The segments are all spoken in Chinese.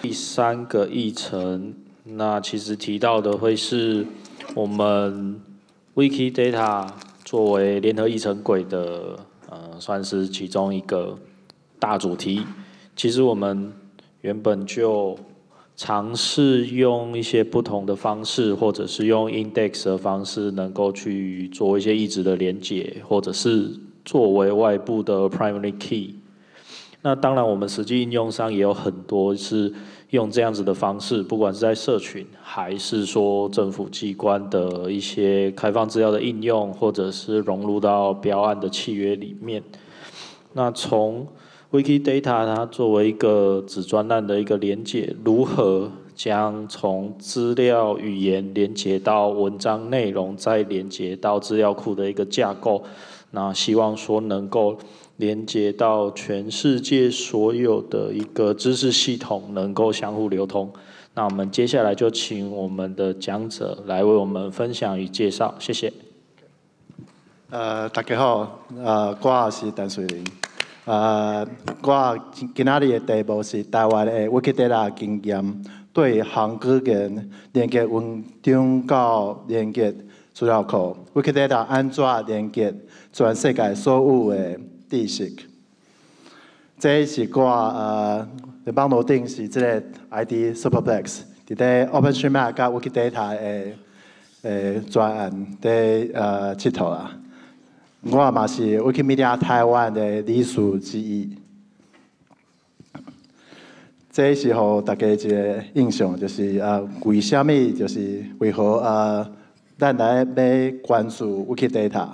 第三个议程，那其实提到的会是，我们 Wikidata 作为联合议程轨的，呃，算是其中一个大主题。其实我们原本就尝试用一些不同的方式，或者是用 index 的方式，能够去做一些意志的连接，或者是作为外部的 primary key。那当然，我们实际应用上也有很多是用这样子的方式，不管是在社群，还是说政府机关的一些开放资料的应用，或者是融入到标案的契约里面。那从 Wikidata 它作为一个子专案的一个连接，如何将从资料语言连接到文章内容，再连接到资料库的一个架构，那希望说能够。连接到全世界所有的一个知识系统，能够相互流通。那我们接下来就请我们的讲者来为我们分享与介绍。谢谢。呃，大家好，呃，我是陈水林。呃，我今天的题目是台湾的 i k i p e e i a 经验，对韩国人连接文章到连接资料库 i k i p e e i a 安怎连接全世界所有的。第识。是，这是我呃，你网络定是这个 ID Superplex，伫个 OpenStreetMap 跟 WikiData 的诶专案伫呃佚佗啦。我嘛是 WikiMedia 台湾的理事之一。这时候，大家一个印象就是啊，为什么就是为何啊，咱来没关注 WikiData？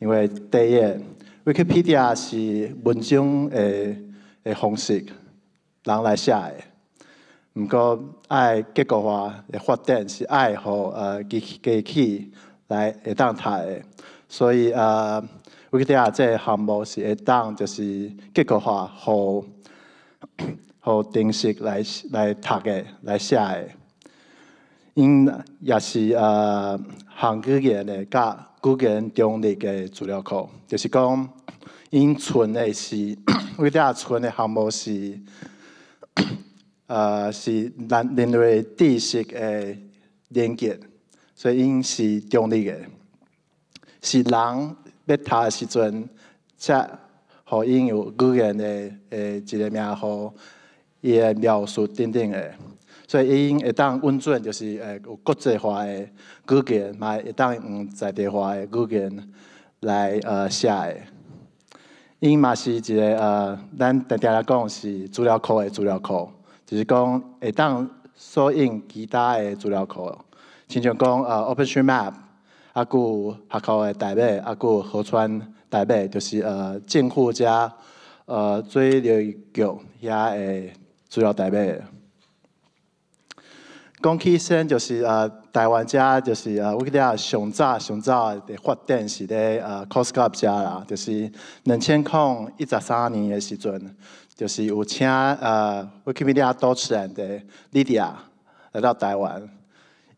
因为第一。w i k i pedia 是文章诶诶方式，人来写诶。毋过爱结构化诶发展是爱好，呃，机器机器来会当读诶。所以呃，k i pedia 这项目是当就是结构化互互 定时来来读诶、来写诶。因也是呃，行语言诶甲。古人中立的资料库，就是讲，因存的是，为咱存的项目是，呃，是人类知识的连接，所以因是中立个，是人要读他时阵，才互因有语言的，诶，一个名号，伊个描述等等的。所以，因会当温存就是诶，有国际化的语言，嘛会当用嗯在地化的语言来呃写诶。因嘛是一个呃，咱大来讲是资料库诶资料库，就是讲会当索引其他诶资料库。亲像讲呃 OpenStreetMap，啊，佮学校诶代码，啊，佮河川代码，就是呃，政府遮呃做了一久遐诶资料代码。讲起先就是呃，台湾遮就是呃，乌克兰上早上早的发展是在呃 c o s c u b 家啦，就是两千空一十三年的时阵，就是有请呃，Wikimedia 多持人的 Lydia 来到台湾，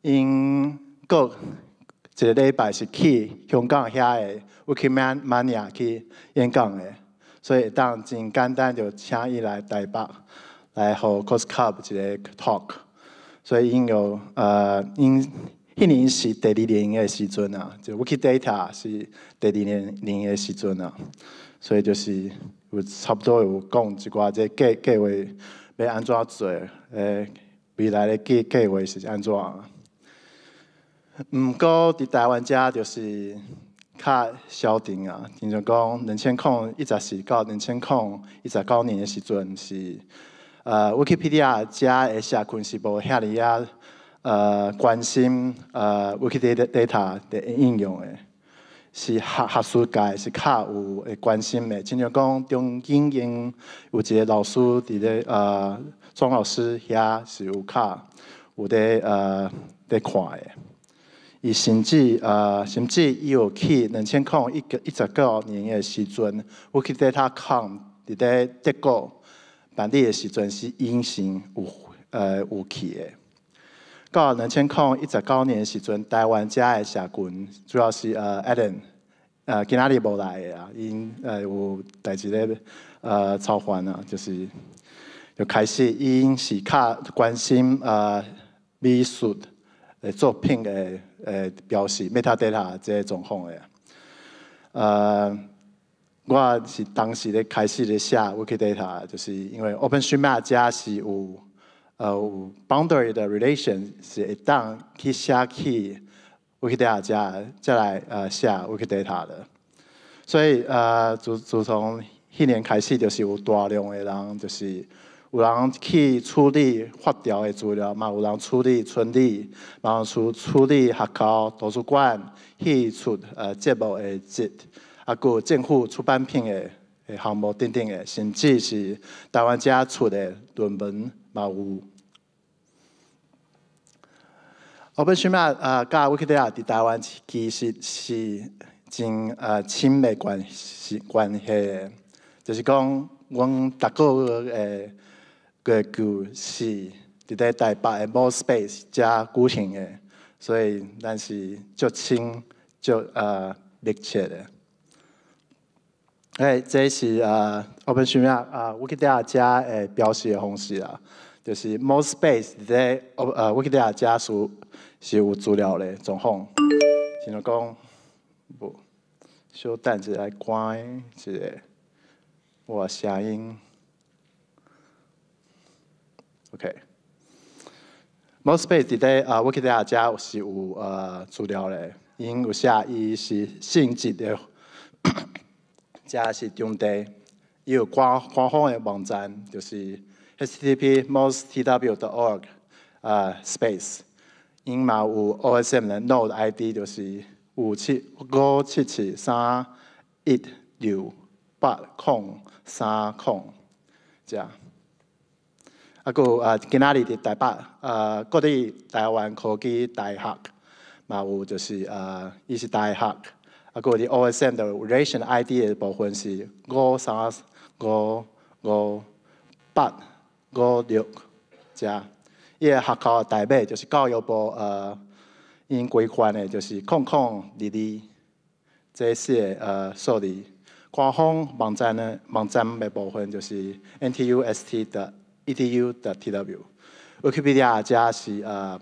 因各一个礼拜是去香港遐的乌克兰 i 雅去演讲的，所以当真简单就请伊来台北来和 c o s c u b 一个 talk。所以因有，呃，因迄年是第二年的时阵啊，就 WikiData 是第二年年的时阵啊，所以就是有差不多有讲一寡即计计划要安怎做，诶，未来的计计划是安怎？毋过伫台湾家就是较消停啊，说讲两千空一则是到两千空一十九年的时阵是。呃，k i pedia 即个社群是无遐尔啊，呃，关心呃，wiki data 的应用诶，是学学术界是较有诶关心诶。亲像讲，中英英有个老师伫咧呃，庄老师遐是有较有伫呃伫看诶。伊甚至呃甚至伊有去两千块一个一十九年诶时阵，wiki data m 伫咧德国。办理的时阵是隐形有呃有去的。到两千空一十九年的时阵，台湾加的社群主要是呃 Adam 呃今 i n a d i 来啊，因呃有代志的呃操还啊，就是就开始因是较关心呃美术的作品的呃表示 MetaData 这些状况的呃。我是当时咧开始咧写 Wikidata，就是因为 OpenStreetMap 加是有呃有 boundary 的 relation 是一档去下去 Wikidata 加再来呃写 Wikidata 的，所以呃自自从迄年开始就是有大量的人就是有人去处理发条的资料，嘛有人处理村里，然后处处理学校图书馆，去出呃节目的节，啊，有政府出版品的项目等等的，甚至是台湾家出的论文嘛有。我本身啊，甲去克啊，伫台湾其实是真啊亲密关系关系，就是讲阮月哥个个是伫咧台北的 More Space 加举行诶，所以咱是就亲就啊密切诶。哎，这是呃，我们上面啊，维基百科加诶表示的方式啊，就是 m o s t Space 在维基百科加属是有资料的状况，只能讲不，小灯子来关一下我声音。o k m o s t Space 在啊我基百科加是有呃资料的，因有下伊是性质的。这是中台，有官官方的网站就是 http://most.tw.org 啊 space，因嘛有 OSM 的 Node ID 就是五七五七七三一六八空三空，样。啊，佮啊，今仔日的台北，啊，各地台湾科技大学，嘛有就是啊，一些大学。啊，各位 OSN 的 relation ID 的部分是五三五五八五六，遮伊个学校代码就是教育部呃，因规范的，就是空空丽丽这些呃数字。官方网站呢，网站一部分就是 NTUST 的 EDU 的 TW，OK，俾 a 加是呃，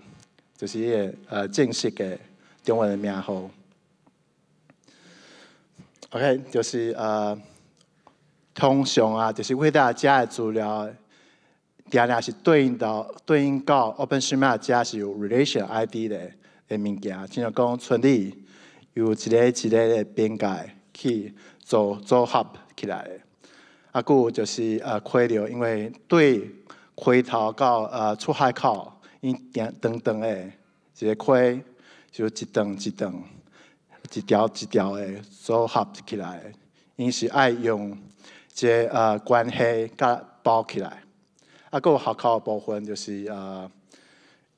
就是一个呃正式嘅中文嘅名号。OK，就是呃，通常啊，就是为大家的资料，定下是对应到对应到 OpenShim 啊，底家是有 Relation ID 的的物件，常讲村里有一个一个的边界去做组合起来的，啊，故就是呃亏流，因为对回头到呃出海口，因等等的，一个亏就一等一等。一条一条的组合起来，因是爱用个呃关系甲包起来。啊，有学靠的部分就是呃，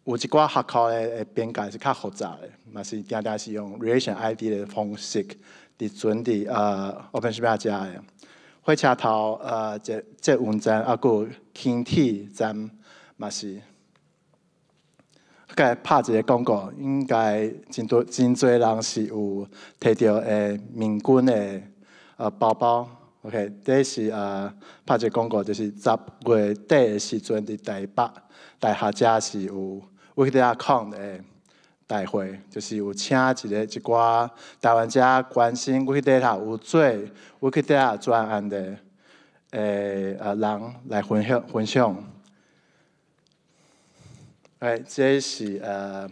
有一寡学靠的边界是较复杂的，嘛是定定是用 relation ID 的方式，伫准伫呃 open s o u c e 的。火车头呃即即文站啊有轻铁站，嘛是。该拍一个广告，应该真多真多人是有摕着诶名军诶呃包包。OK，这是呃拍一个广告，就是十月底诶时阵伫台北大夏家是有 Vikita 康的大会，就是有请一个一寡台湾家关心 Vikita 无罪 Vikita 专案的诶呃人来分享分享。哎，这是呃，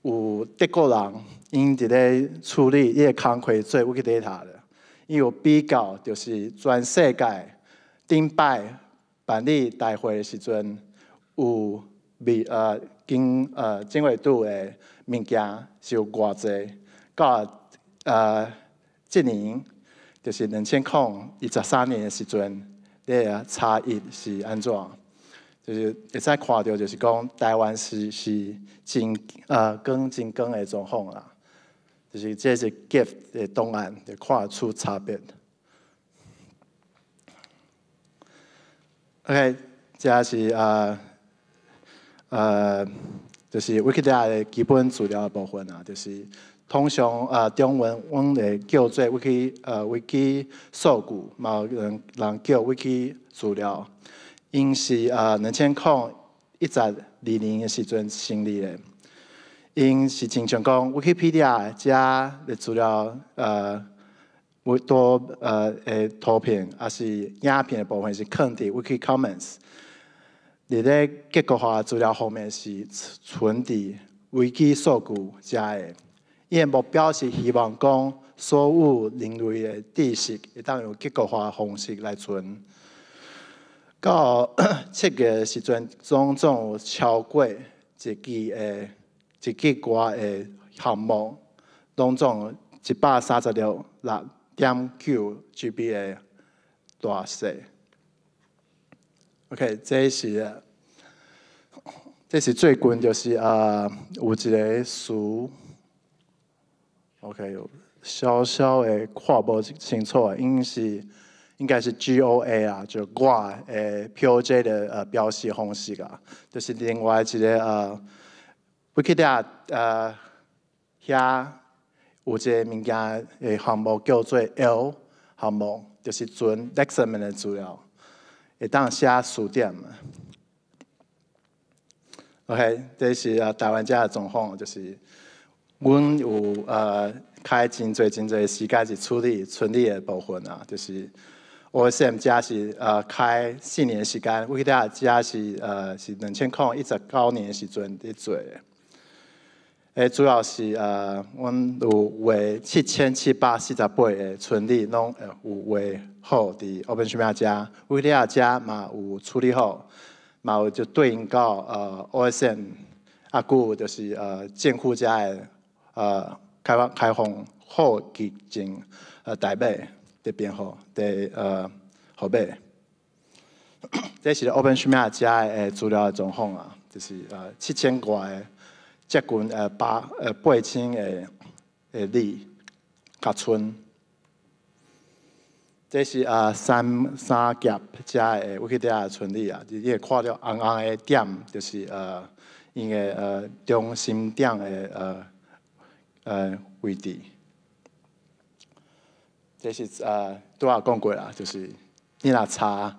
有德国人因伫咧处理个工辉做 Vikidata 的，因为比较就是全世界顶摆办理大会的时阵，有未呃经呃经纬度的物件是有偌济，到呃今年就是两千零二十三年的时阵，这个差异是安怎？就是会使看调，就是讲台湾是是真呃更真更的状况啦，就是这是 gift 的东岸就看出差别。OK，这是呃呃，就是 Viki 的基本资料的部分啊，就是通常呃中文，我们叫做 Viki 呃 Viki 数据库，没有人叫 Viki 资料。因是呃两千空一十二年诶时阵成立诶。因是正常讲 Wikipedia 加诶资料，呃，委多呃诶图片，啊是影片诶，部分是 c 伫 w i k i c o m m o n s 你咧结构化资料方面是存伫维基数据加伊因目标是希望讲所有人类诶知识会当用结构化方式来存。到七月时阵，总共有超过一季诶、一季歌诶项目，总总有一百三十六六点九 GBA 大小。OK，这是这是最近就是啊，有一个事 OK，小小的看无清楚啊，因是。应该是 G O A 啊，就挂呃 P O J 的呃标识方式啊，就是另外一个呃维基大呃遐有一个物件呃项目叫做 L 项目，就是存 l e x m n t a n 的资料，会当写书点嘛。OK，这是啊台湾家的状况，就是阮有呃开真侪真侪时间去处理存理的部分啊，就是。o s M 加是呃开四年时间我 i t a 是呃是两千块，一直九年时阵在做。诶，主要是呃，阮有为七千七百四十八个村里弄有为好伫 open source 加嘛有处理好，嘛有就对应到呃 OSN 阿古就是呃建库家诶呃开发开放好基金呃代码。编号得呃河北，这是 OpenShine 加资料的总况啊，就是呃七千块，接近呃八呃八千的的里甲村，这是呃三三甲家的我去底下村里啊，就伊看到红红的点，就是呃因个呃中心点的呃呃位置。这是呃，都阿讲过啦，就是你若查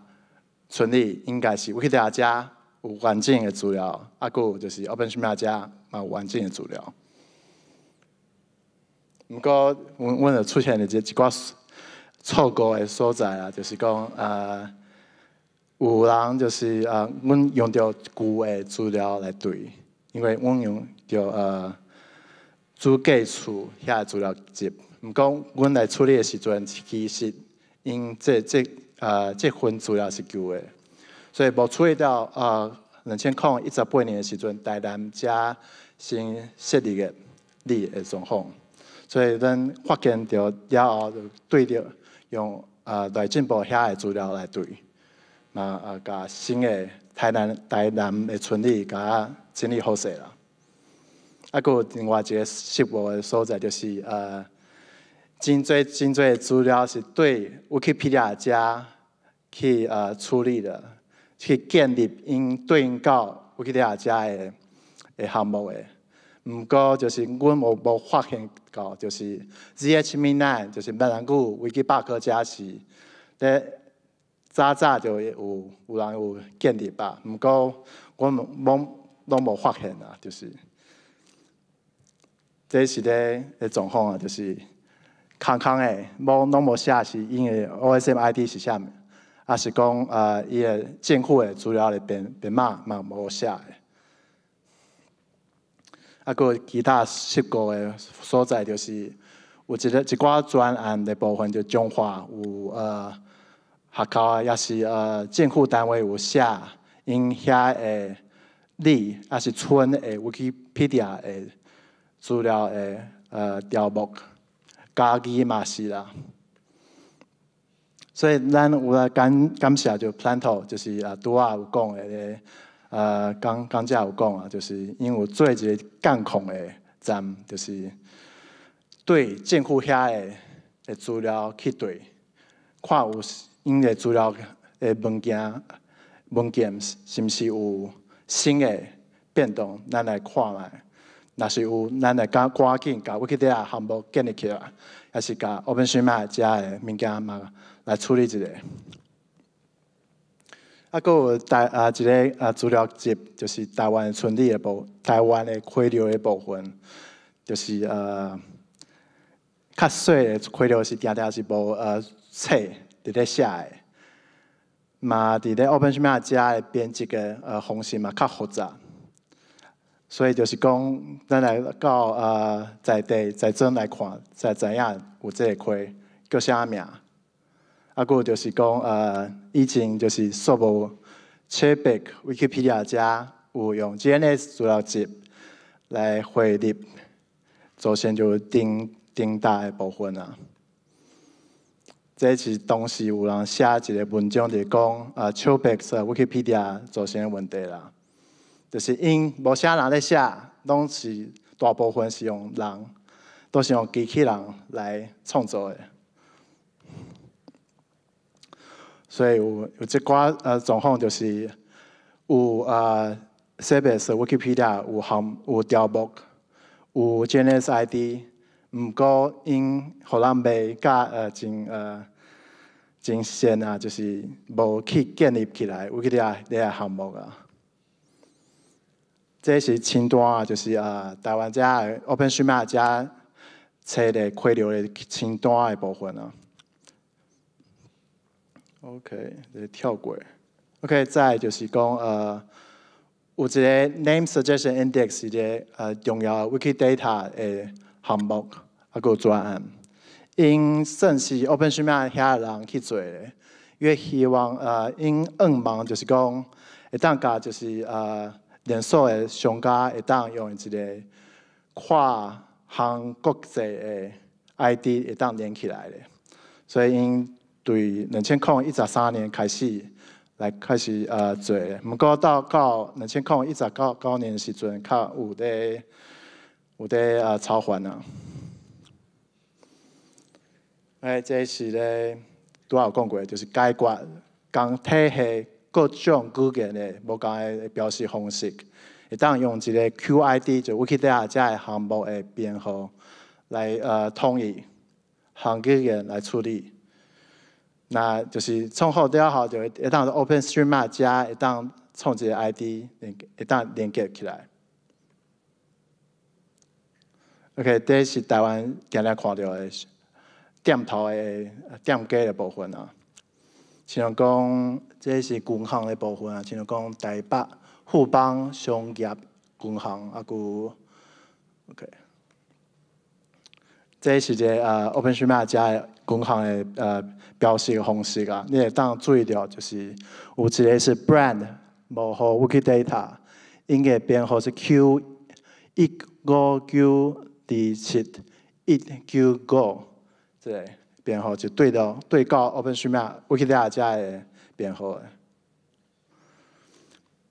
村里应该是乌家家有完整的资料，阿个就是阿边是咩家有完整的资料。毋过，阮阮就出现了一只几错误的所在啊，就是讲呃，有人就是呃，阮用着旧的资料来对，因为阮用着呃租借厝遐的资料集。毋讲，阮来处理诶时阵，其实因即即呃即份主要是旧诶，所以无处理到呃两千空一十八年诶时阵，台南家新设立诶立诶状况。所以咱发现着了后就对着用呃来进步遐诶资料来对，那啊甲新诶台南台南诶村里甲整理好势啦。啊，佮另外一个失误诶所在就是呃。真侪真侪资料是对维基百科家去呃处理的，去建立因对应到有基百科家的的项目的。毋过就是阮无无发现到，就是 ZHMin9 就是闽南语维基百科家是伫早早就有有人有建立吧。毋过阮拢拢无发现啊，就是这是咧诶状况啊，就是。空空诶，无拢无写是因为 OSM ID 是啥物？啊是讲呃伊诶建库诶资料咧编编码嘛无写诶。啊有其他失误诶所在就是有一个一寡专案的部分就中华有呃学校啊，也是呃建库单位有写因遐诶里啊是村诶 Wikipedia 诶资料诶呃条目。家己嘛是啦，所以咱有咧感感谢就 planto，就是啊，拄啊有讲诶，啊刚刚才有讲啊，就是因为做一个监控诶站，就是对监控遐诶资料去对，看有因诶资料诶物件物件是毋是有新诶变动，咱来看下。若是有咱来加挂件，加 VCD 项目建立起来，也是甲 o p e n s h a n e 家的物件嘛来处理这个。啊，佫有台啊一个啊资料集，就是台湾的村里的部，台湾的溪流的部分，就是呃较细的溪流是定定是无呃册伫咧写的，嘛伫咧 o p e n s h a n e 家的编辑的呃方式嘛较复杂。所以就是讲，咱来到呃在地在真来看在怎样有这个开叫啥名？啊，有就是讲呃以前就是说无 c h e k Wikipedia 加有用 GNS 资料集来汇入，首先就顶顶大的部分啊。这是当时有人写一个文章，就讲呃 c h e k 是 Wikipedia 首先问题啦。就是因无啥人在写，拢是大部分是用人，都是用机器人来创作的。所以有有即寡呃状况，就是有呃设备是 Wikipedia 有项有条目有 g n i s ID，毋过因互人袂加呃真呃真先啊，就是无去建立起来 Wikipedia 这个项目啊。这是前端啊，就是呃，台湾的 Open s o u m a e 这的开流的前端的部分啊。OK，这跳过。OK，再就是讲呃，一个 Name Suggestion Index 个呃重要 Wiki Data 的项目，阿个专案，因算是 Open s o u m a 遐人去做的，因为希望呃因硬忙就是讲一当个就是呃。连锁的商家一旦用一个跨行国际的 ID 一旦连起来的。所以因对两千零一十三年开始来开始呃做，毋过到到两千零一十九九年时阵较有的有的啊超凡啊。诶，这是咧，拄好讲过，就是解决刚体系。各种 g o 的，无讲的表示方式，一旦用这个 QID 就 WikiData 的编号来呃统一，行空员来处理，那就是从后到后就一旦 OpenStreetMap 加一旦创个 ID，一旦连接起来。OK，这是台湾今日看到的点头的点街的部分啊，像讲。这是银行的部分啊，像讲台北富邦商业银行啊，个 OK。这是一个呃 OpenShift 加银行的呃标识的方式啊。你也当注意到，就是有一个是 brand，无号 WikiData，应该编号是 Q 一五九二七一九 g o 之编号就对到对到 OpenShift WikiData 加个。编号诶，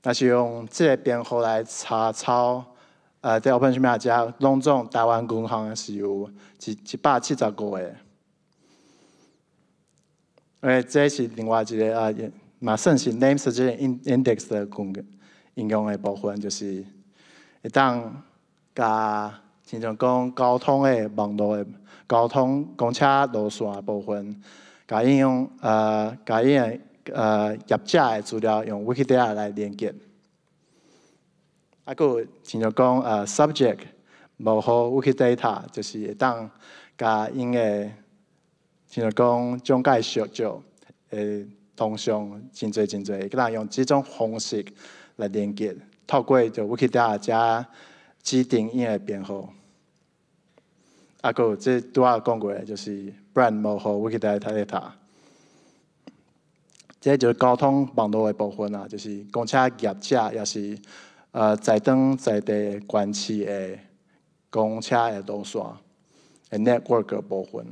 那是用这个编号来查抄。呃，在 OpenAI 家拢总台湾工行是有一一百七十个诶。诶，这是另外一个啊，嘛算是 Names 即个 Index 的公应用的部分，就是一当甲前像讲交通的网络的交通公车路线部分，甲应用呃甲伊诶。呃，业者也资料用 Wikidata 来连接。啊，佫，就讲呃 subject，无和 Wikidata 就是会当甲因诶的，就讲中介小照诶，通常真侪真侪，佮用几种方式来连接，透过就 Wikidata 加指定因的编号。啊，佫即都要讲过，就是 brand 无和 Wikidata 的它。这就是交通网络的部分啊，就是公车业者，也是呃在当在地关市的公车的路线，network 的部分。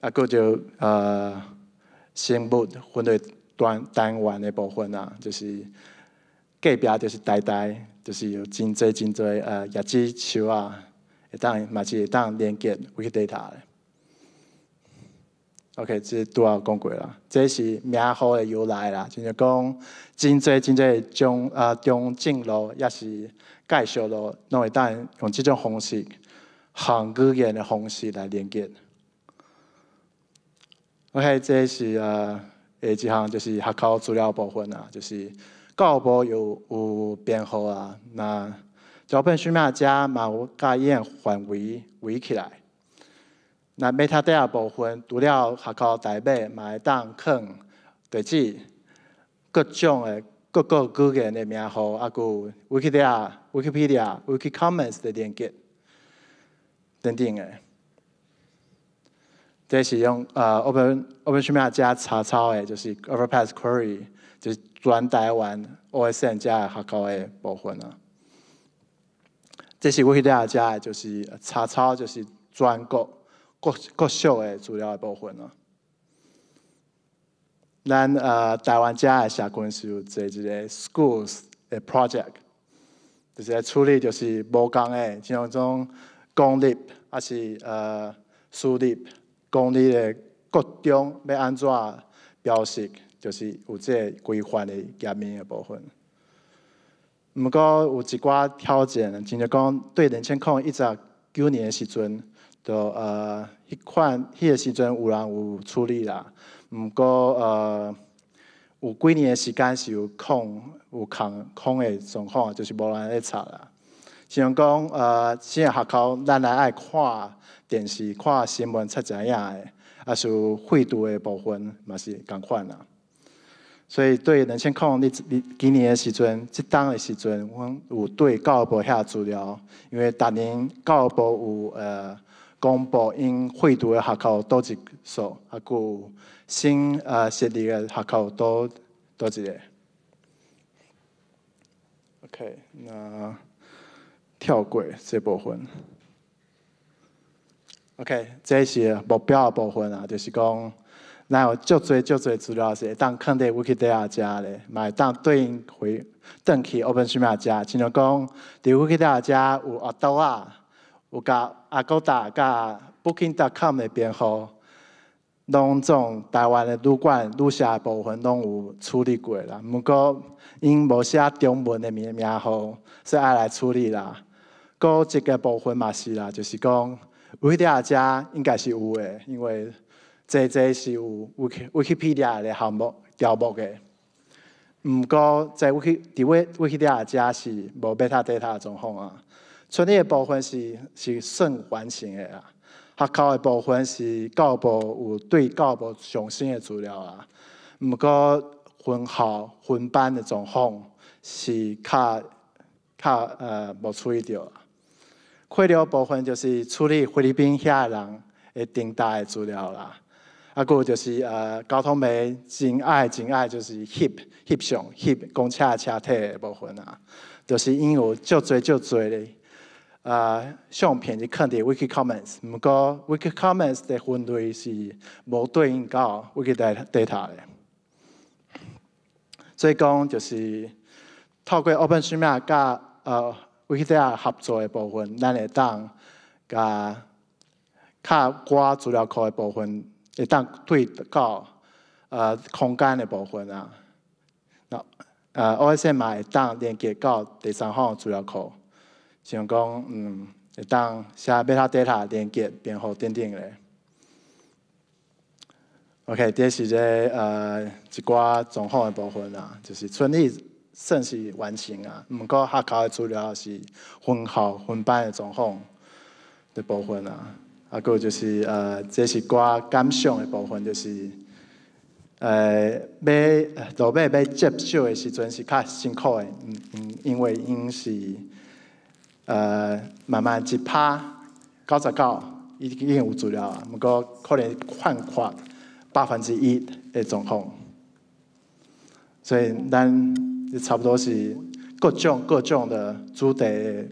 啊，个就呃，生物分类单单元的部分啊，就是隔壁就是大大，就是有真侪真侪呃，业子树啊，会当然，嘛是会当然连接 big data。OK，这拄都要讲过啦，这是名号的由来啦，就是讲真侪真侪中啊中正路，也是介绍路，那会当用这种方式，行语言的方式来连接。OK，这是啊诶一项就是学考资料部分啊，就是教务部有有编号啊，那招聘书名加有加页范围围起来。那 Meta 底下部分，除了学校代码、埋当坑地址、各种的各个语言的名号，阿有 Wikipedia、Wikipedia、Wikicommons 的链接等等的，这是用呃 Open Open 上面加查抄的，就是 Overpass Query，就是专台湾 OSN 加学校的部分啊。这是 Wikipedia 加的就是查抄，就是专国。国国小的资料的部分咯。咱呃台湾遮的下款是有做一个 schools 的 project，就是处理就是无共的，像种公立还是呃私立公立的各种要安怎标识，就是有这规范的页面的部分。毋过有一寡挑战，就是讲对两千空一十九年诶时阵。就呃，迄款迄个时阵有人有处理啦。毋过呃，有几年的时间是有空有空空的状况，就是无人咧查啦。只能讲呃，现在学校咱来爱看电视、看新闻、出知影的，也是废除的部分嘛，是共款啦。所以对两千控，你你几年的时阵、即当的时阵，阮有对教育部遐资料，因为逐年教育部有呃。公布因会读的学校多几所，啊，佫新呃设立的学校多多几个。OK，那跳过这部分。OK，这是目标的部分啊，就是讲，那有较侪较侪资料是，会当肯定吾去底下加嘞，买当对应回转去 open 书面加，只能讲，伫我去底下加有阿多啊。有甲阿哥达甲 Booking. d o com 那编号，拢总台湾的旅馆、旅舍部分拢有处理过啦。毋过因无写中文的名名号，所爱来处理啦。嗰一个部分嘛是啦，就是讲维基亚家应该是有的，因为这这是有 Wikipedia 的项目条目的。毋过在 Wikipedia 家是无 Beta data 的状况啊。出的部分是是算完成的啦，学校的部分是教育部有对教育部上新的资料啦，毋过分校分班的状况是较较呃无注意到，亏的部分就是处理菲律宾遐人的订单的资料啦，啊有就是呃交通没，真爱真爱就是翕翕相翕公车车体的部分啊，就是因有足侪足侪。啊，相片你肯定 k i Commons，不过 Wiki Commons 的分类是无对应到 Wiki Data 的，所以讲就是透过 Open Street Map 甲呃维基 Data 合作的部分咱来当，甲卡瓜资料库的部分，会当对到呃空间的部分啊，那呃 OSM 也当连接到第三方资料库。想讲，嗯，会当写 beta data 连接编号点点咧。OK，这是个呃一寡状况的部分啊，就是顺利算是完成啊。毋过下考的资料是分校分班的状况，的部分啊。啊个就是呃，这是我感想的部分，就是呃，要落要要接受的时阵是较辛苦的，嗯嗯，因为因是。呃，慢慢一趴，九十九已经有资料啊。毋过可能放宽百分之一的状况。所以咱差不多是各种各种的主题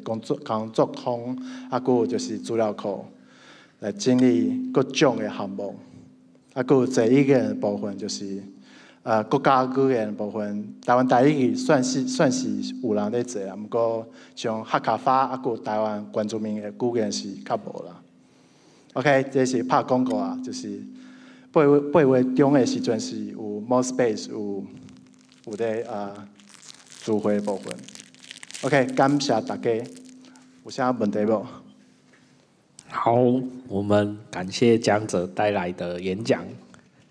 工作工作方，啊，有就是资料库来经历各种的项目，啊，有再一个部分就是。呃，国家语言部分，台湾台语算是算是有人在做，不过像客家话啊，有台湾原住民的语言是较无啦。OK，这是拍广告啊，就是八八月中的时阵是有 more space，有有啲呃聚会部分。OK，感谢大家，有啥问题无？好，我们感谢江泽带来的演讲，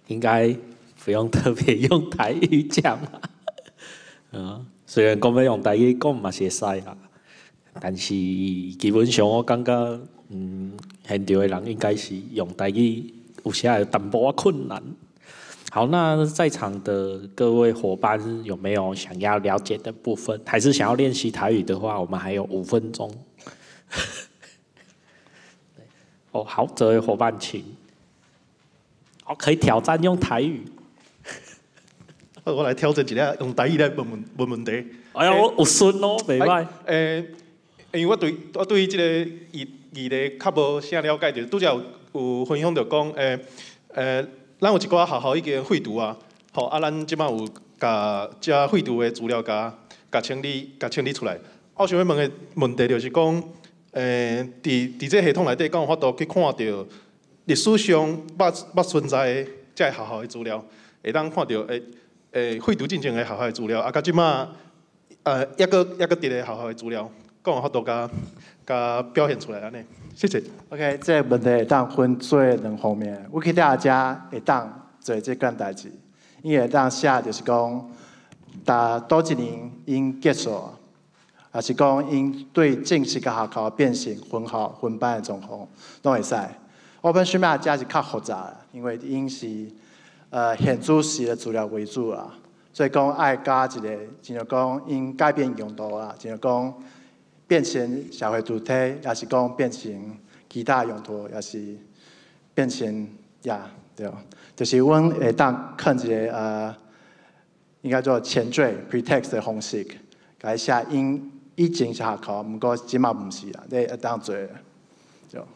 应该。不用特别用台语讲，嗯，虽然讲要用台语讲嘛，会西啦，但是基本上我感觉，嗯，现场的人应该是用台语，有时有淡薄啊困难。好，那在场的各位伙伴有没有想要了解的部分，还是想要练习台语的话，我们还有五分钟。哦，好的，伙伴请，好，可以挑战用台语。好我来挑者一迹用台语来问问问问题哎呀我有顺咯，袂歹诶因为我对我对即个医医德较无啥了解着拄则有有分享着讲诶诶咱有一寡学校已经废除啊吼啊咱即摆有甲遮废除的资料甲甲清理甲清理出来我想要问的问题着是讲诶伫伫这系统内底甲有法度去看着历史上捌捌存在诶遮诶学校诶资料会当看着会诶，会读进前学校诶资料，啊，即次嘛，呃，一个一个咧学校诶资料，讲好多甲甲表现出来安尼，谢谢。OK，这问题当分做两方面，我去大家会当做即件代志，会当下就是讲，打多一年因结束，啊，是讲因对正式个学校变成分校分班诶状况，拢会使。我本身呾家是较复杂，因为因是。呃，现煮食的资料为主啊，所以讲爱加一个，就讲因改变用途啦，就讲变成社会主体，也是讲变成其他用途，也是变成呀，对哦，就是阮下当看一个呃，应该做前缀 pretext 的方式，改写因以前是参考，毋过即嘛毋是啊，啦，会当做，就，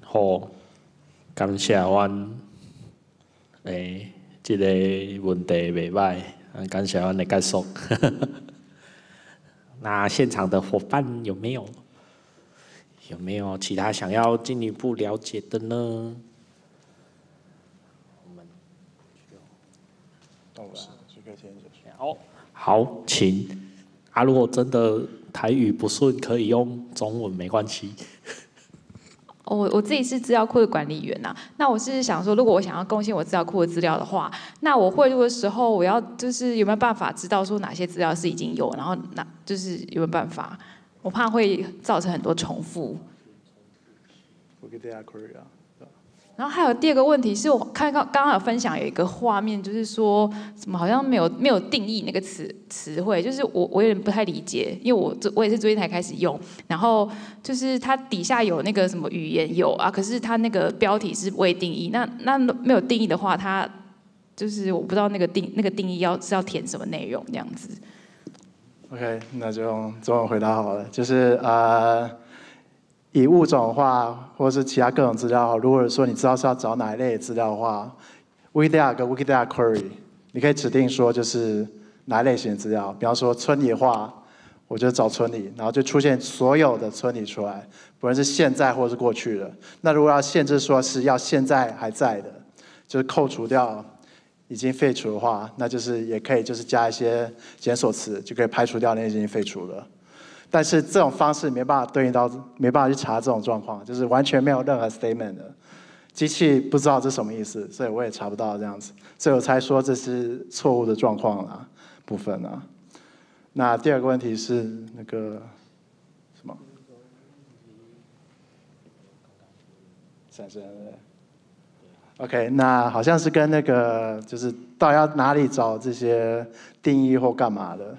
好。感谢阮，诶，这个问题未歹，啊，感谢阮的结束。那现场的伙伴有没有？有没有其他想要进一步了解的呢？好，请。啊，如果真的台语不顺，可以用中文没关系。我我自己是资料库的管理员呐，那我是想说，如果我想要贡献我资料库的资料的话，那我汇入的时候，我要就是有没有办法知道说哪些资料是已经有，然后哪就是有没有办法，我怕会造成很多重复。然后还有第二个问题是我看到刚刚有分享有一个画面，就是说什么好像没有没有定义那个词词汇，就是我我有点不太理解，因为我我也是最近才开始用。然后就是它底下有那个什么语言有啊，可是它那个标题是未定义。那那没有定义的话，它就是我不知道那个定那个定义要是要填什么内容这样子。OK，那就中文回答好了，就是啊。以物种话，或者是其他各种资料，如果说你知道是要找哪一类资料的话，Wikidata、Wikidata Query，你可以指定说就是哪类型的资料。比方说，村里话，我就找村里，然后就出现所有的村里出来，不论是现在或是过去的。那如果要限制说是要现在还在的，就是扣除掉已经废除的话，那就是也可以就是加一些检索词，就可以排除掉那些已经废除了。但是这种方式没办法对应到，没办法去查这种状况，就是完全没有任何 statement 的，机器不知道这什么意思，所以我也查不到这样子，所以我才说这是错误的状况啦，部分啊。那第二个问题是那个什么？三十 OK，那好像是跟那个就是到底要哪里找这些定义或干嘛的。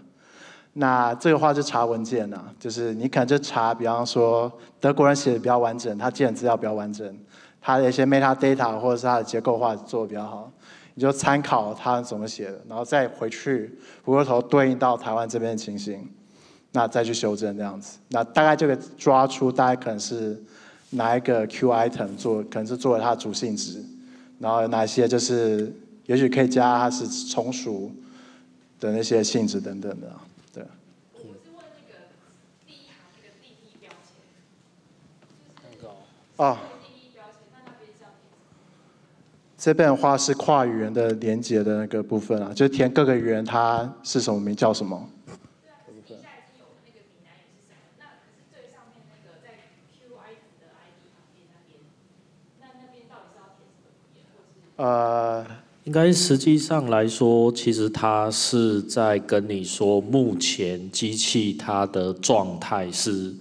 那这个话就查文件呐，就是你可能就查，比方说德国人写的比较完整，他建的资料比较完整，他的一些 meta data 或者是他的结构化做的比较好，你就参考他怎么写的，然后再回去回过头对应到台湾这边的情形，那再去修正这样子，那大概就可以抓出大概可能是哪一个 Q item 做，可能是作为它的主性质，然后哪些就是也许可以加它是从属的那些性质等等的。啊。这边的话是跨语言的连接的那个部分啊，就是填各个语言它是什么名叫什么。呃，应该实际上来说，其实它是在跟你说，目前机器它的状态是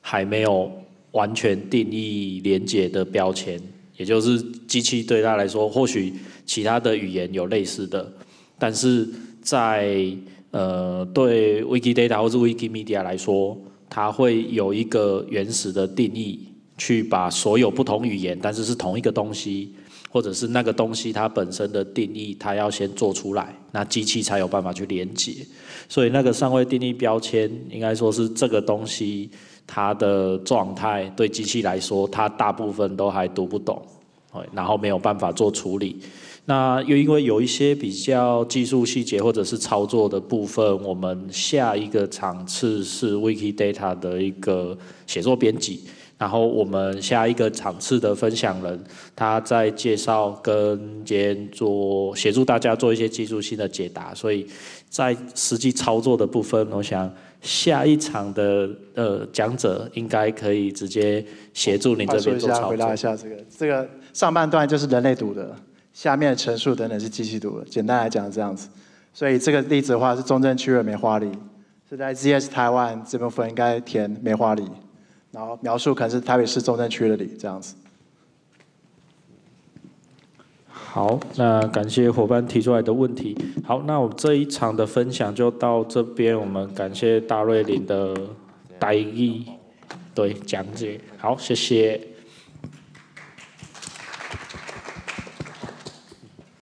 还没有。完全定义连接的标签，也就是机器对他来说，或许其他的语言有类似的，但是在呃对 k i data 或是 k i media 来说，它会有一个原始的定义，去把所有不同语言，但是是同一个东西，或者是那个东西它本身的定义，它要先做出来，那机器才有办法去连接。所以那个尚未定义标签，应该说是这个东西。它的状态对机器来说，它大部分都还读不懂，然后没有办法做处理。那又因为有一些比较技术细节或者是操作的部分，我们下一个场次是 Wikidata 的一个写作编辑，然后我们下一个场次的分享人他在介绍跟兼做协助大家做一些技术性的解答，所以在实际操作的部分，我想。下一场的呃讲者应该可以直接协助你这边做操作。回答一下这个，这个上半段就是人类读的，下面的陈述等等是机器读的。简单来讲这样子，所以这个例子的话是中正区的梅花里，是在 ZS 台湾这部分应该填梅花里，然后描述可能是台北市中正区的里这样子。好，那感谢伙伴提出来的问题。好，那我们这一场的分享就到这边。我们感谢大瑞林的答疑，对讲解。好，谢谢。